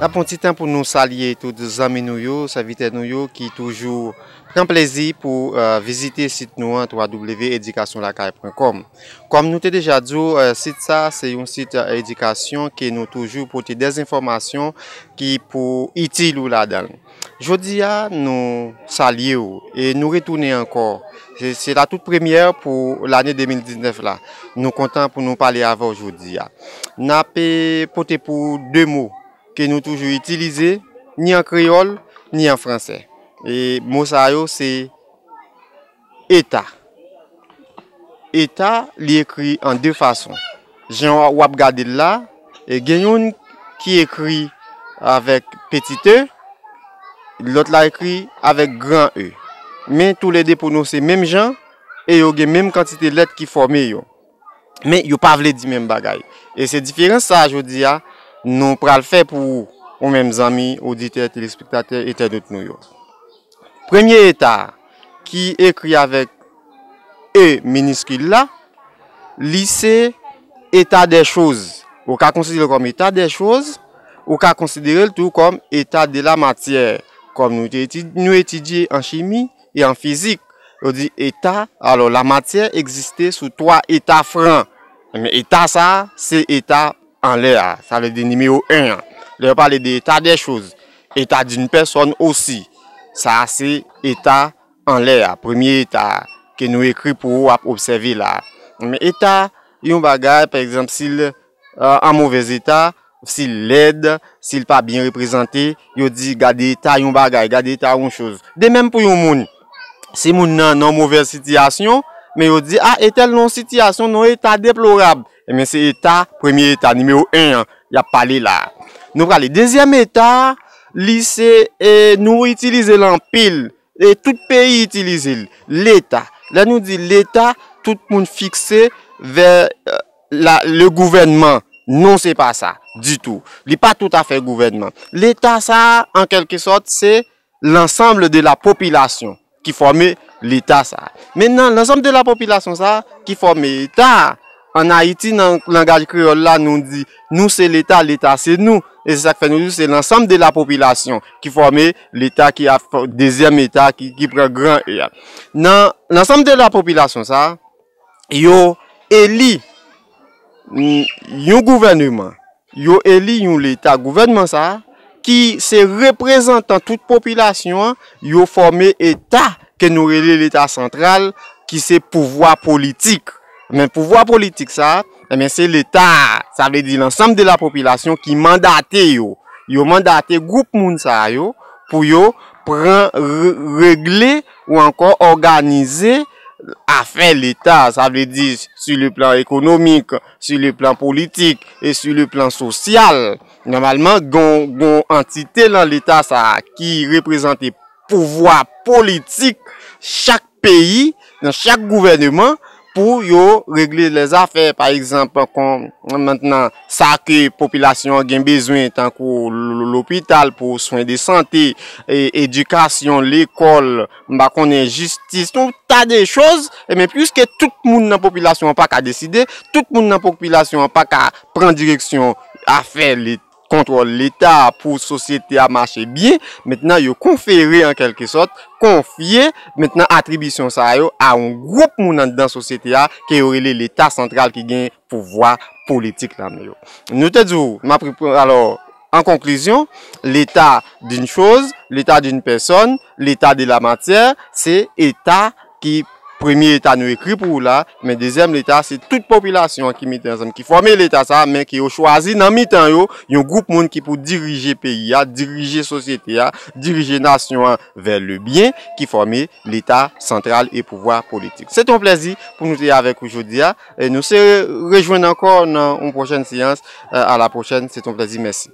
Na pon ti tan pou nou salye tout zami nou yo, savite nou yo, ki toujou pren plezi pou euh, vizite sit nou an, www.edikasyonlakae.com Kom nou te deja dzo, euh, sit sa, se yon sit euh, edikasyon, ki nou toujou pote dez informasyon ki pou iti lou la dan. Jodi ya, nou salye ou, e nou retoune ankor. Se la tout premye pou l'anye 2019 la. Nou kontan pou nou pale avon jodi ya. Na pe pote pou de mou. ke nou toujou itilize ni an kreol ni an fransè. E mou sa yo se ETA. ETA li ekri an de fason. Gen yo wap gade la, e gen yon ki ekri avèk petite, lot la ekri avèk gran E. Men tou le de pou nou se mem jan, e yo gen mem kantite let ki forme yo. Men yo pavle di mem bagay. E se diferens sa yo di ya, Nou pral fè pou ou mèm zami, auditeur, telespektatèr et tèdout nou yo. Premye etat ki ekri avèk E meniskil la, lise etat de chouz. Ou ka konsidere kom etat de chouz, ou ka konsidere tout kom etat de la matyèr. Kom nou etidye en chimie et en fizik. Ou di etat, alò la matyèr eksiste sou 3 etat fran. Eta sa, se etat fran. an lè a, sa euh, lè de nime ou en a. Lè pa lè de ah, eta de chouz. Eta di nou person osi. Sa se eta an lè a, premye eta, ke nou ekri pou ou ap obseve la. Eta yon bagay, per exemple, an mouvez eta, si lèd, si l pa bin reprezenté, yo di gade eta yon bagay, gade eta yon chouz. De menm pou yon moun, se moun nan nou mouvez sityasyon, me yo di, a, etel nou sityasyon, nou eta deplorab. Emen se etat, premye etat, nimeyo 1, ya pale la. Nou prale, dezyam etat, li se nou itilize l'ampil. E tout peyi itilize l'etat. La nou di l'etat, tout moun fikse ver le gouvennement. Non se pa sa, di tou. Li pa tout afe gouvennement. L'etat sa, an kelke sot, se l'ensemble de la popilasyon ki forme l'etat sa. Menan, l'ensemble de la popilasyon sa ki forme etat. An Haiti, nan langaj kriol la, nou di, nou se l'Etat, l'Etat se nou. E se sak fe nou di, se l'ansam de la popilasyon ki forme l'Etat ki a deuxième Eta, ki pre gran. Nan ansam de la popilasyon sa, yo eli yon gouvennman. Yo eli yon l'Etat, gouvennman sa, ki se reprezentan tout popilasyon, yo forme Eta, ke nou reli l'Eta sentral, ki se pouvoi politik. Mè pouvoi politik sa, mè se l'Etat, sa vè di l'ansam de la popilasyon ki mandate yo, yo mandate group moun sa yo pou yo preng regle ou ankon organize a fè l'Etat, sa vè di su lè plan ekonomik, su lè plan politik, e su lè plan sosyal, normalman gon entite lan l'Etat sa ki reprezentè pouvoi politik chak peyi, nan chak gouvernement, pou yo regle les afer. Par exemple, kon maintenant sake popilasyon gen bezwen tankou l'opital pou swen de sante, edikasyon, l'ekol, mba konen jistis, ton ta de choz, men pwiske tout moun nan popilasyon an pa ka deside, tout moun nan popilasyon an pa ka pran direksyon afer lit. kontrol l'Etat pou sosyete a mache biye, metnen yo konferi en kelke sot, konfye, metnen atribisyon sa yo, a un goup mounan dan sosyete a, ki yo rele l'Etat sentral ki gen pouvoi politik nan yo. Nou te djou, ma pripon, alor, an konklyzyon, l'Etat d'un chouz, l'Etat d'un peson, l'Etat de la mater, se Eta ki politik. Premier etat nou ekri pou ou la, men dezem l'etat, se tout popilasyon ki miten ansem, ki forme l'etat sa, men ki yo chwazi nan miten yo, yon goup moun ki pou dirije peyi ya, dirije sosyete ya, dirije nasyon an, ver le bien, ki forme l'etat sentral e pouvoi politik. Se ton plezi pou nou teye avek oujodi ya, nou se rejoine ankon nan oum pochene seyans, a la pochene, se ton plezi, mersi.